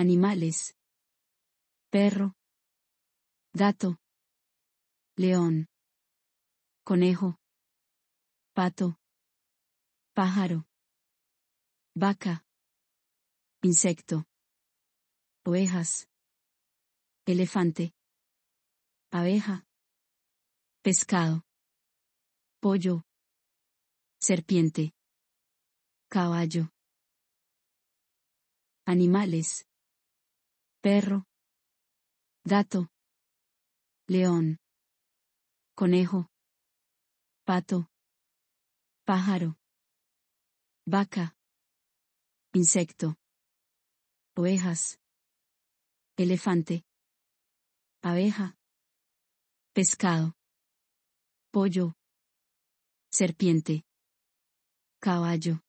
Animales. Perro. Gato. León. Conejo. Pato. Pájaro. Vaca. Insecto. Ovejas. Elefante. Abeja. Pescado. Pollo. Serpiente. Caballo. Animales perro, gato, león, conejo, pato, pájaro, vaca, insecto, ovejas, elefante, abeja, pescado, pollo, serpiente, caballo,